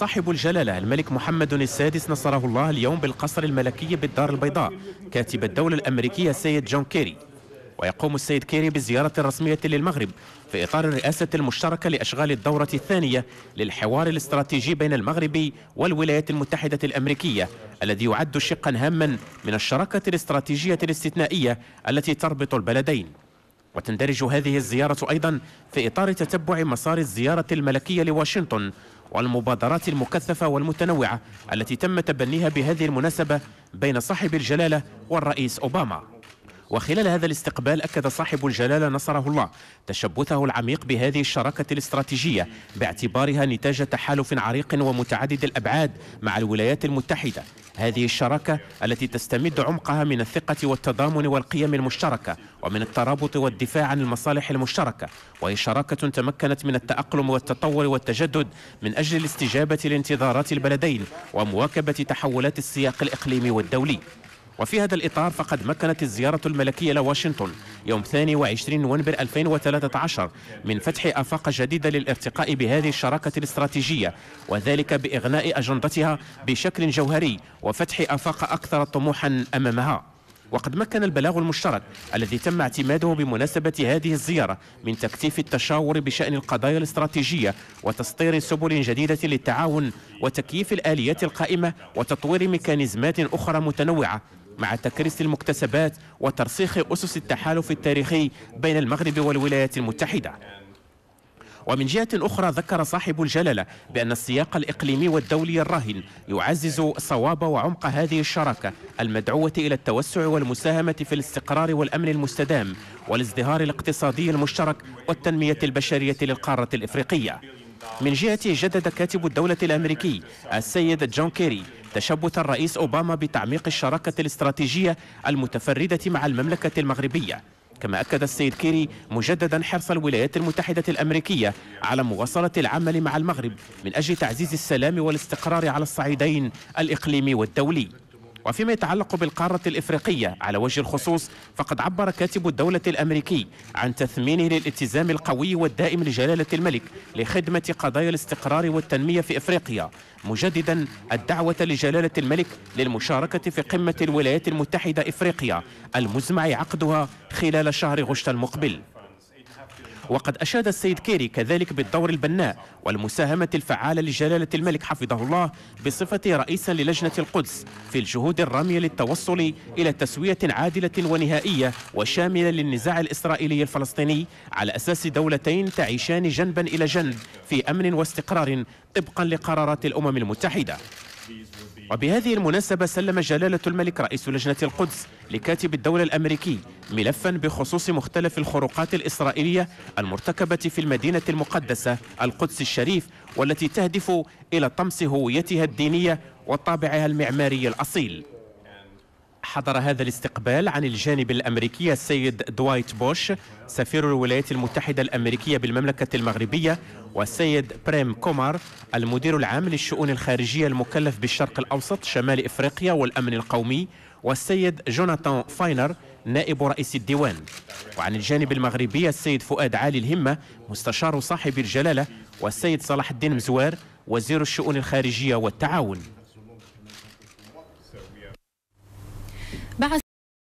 صاحب الجلالة الملك محمد السادس نصره الله اليوم بالقصر الملكي بالدار البيضاء كاتب الدولة الأمريكية السيد جون كيري ويقوم السيد كيري بالزيارة الرسمية للمغرب في إطار الرئاسة المشتركة لأشغال الدورة الثانية للحوار الاستراتيجي بين المغرب والولايات المتحدة الأمريكية الذي يعد شقا هاما من الشراكة الاستراتيجية الاستثنائية التي تربط البلدين وتندرج هذه الزيارة أيضا في إطار تتبع مسار الزيارة الملكية لواشنطن والمبادرات المكثفة والمتنوعة التي تم تبنيها بهذه المناسبة بين صاحب الجلالة والرئيس أوباما وخلال هذا الاستقبال أكد صاحب الجلالة نصره الله تشبثه العميق بهذه الشراكة الاستراتيجية باعتبارها نتاج تحالف عريق ومتعدد الأبعاد مع الولايات المتحدة هذه الشراكة التي تستمد عمقها من الثقة والتضامن والقيم المشتركة ومن الترابط والدفاع عن المصالح المشتركة وهي شراكة تمكنت من التأقلم والتطور والتجدد من أجل الاستجابة لانتظارات البلدين ومواكبة تحولات السياق الإقليمي والدولي وفي هذا الإطار فقد مكنت الزيارة الملكية لواشنطن يوم 22 نوفمبر 2013 من فتح آفاق جديدة للارتقاء بهذه الشراكة الاستراتيجية وذلك بإغناء أجندتها بشكل جوهري وفتح آفاق أكثر طموحا أمامها وقد مكن البلاغ المشترك الذي تم اعتماده بمناسبة هذه الزيارة من تكثيف التشاور بشأن القضايا الاستراتيجية وتسطير سبل جديدة للتعاون وتكييف الآليات القائمة وتطوير ميكانيزمات أخرى متنوعة مع تكريس المكتسبات وترسيخ أسس التحالف التاريخي بين المغرب والولايات المتحدة ومن جهة أخرى ذكر صاحب الجلالة بأن السياق الإقليمي والدولي الراهن يعزز صواب وعمق هذه الشراكة المدعوة إلى التوسع والمساهمة في الاستقرار والأمن المستدام والازدهار الاقتصادي المشترك والتنمية البشرية للقارة الإفريقية من جهته جدد كاتب الدولة الأمريكي السيد جون كيري تشبث الرئيس أوباما بتعميق الشراكة الاستراتيجية المتفردة مع المملكة المغربية كما أكد السيد كيري مجددا حرص الولايات المتحدة الأمريكية على مواصلة العمل مع المغرب من أجل تعزيز السلام والاستقرار على الصعيدين الإقليمي والدولي وفيما يتعلق بالقارة الإفريقية على وجه الخصوص فقد عبر كاتب الدولة الأمريكي عن تثمينه للالتزام القوي والدائم لجلالة الملك لخدمة قضايا الاستقرار والتنمية في إفريقيا مجددا الدعوة لجلالة الملك للمشاركة في قمة الولايات المتحدة إفريقيا المزمع عقدها خلال شهر غشت المقبل وقد أشاد السيد كيري كذلك بالدور البناء والمساهمة الفعالة لجلالة الملك حفظه الله بصفة رئيسا للجنة القدس في الجهود الرامية للتوصل إلى تسوية عادلة ونهائية وشاملة للنزاع الإسرائيلي الفلسطيني على أساس دولتين تعيشان جنبا إلى جنب في أمن واستقرار طبقا لقرارات الأمم المتحدة وبهذه المناسبة سلم جلالة الملك رئيس لجنة القدس لكاتب الدولة الأمريكي ملفا بخصوص مختلف الخروقات الإسرائيلية المرتكبة في المدينة المقدسة القدس الشريف والتي تهدف إلى طمس هويتها الدينية وطابعها المعماري الأصيل حضر هذا الاستقبال عن الجانب الأمريكي السيد دوايت بوش سفير الولايات المتحدة الأمريكية بالمملكة المغربية والسيد بريم كومار المدير العام للشؤون الخارجية المكلف بالشرق الأوسط شمال إفريقيا والأمن القومي والسيد جوناثان فاينر نائب رئيس الديوان وعن الجانب المغربي السيد فؤاد عالي الهمة مستشار صاحب الجلالة والسيد صلاح الدين مزوار وزير الشؤون الخارجية والتعاون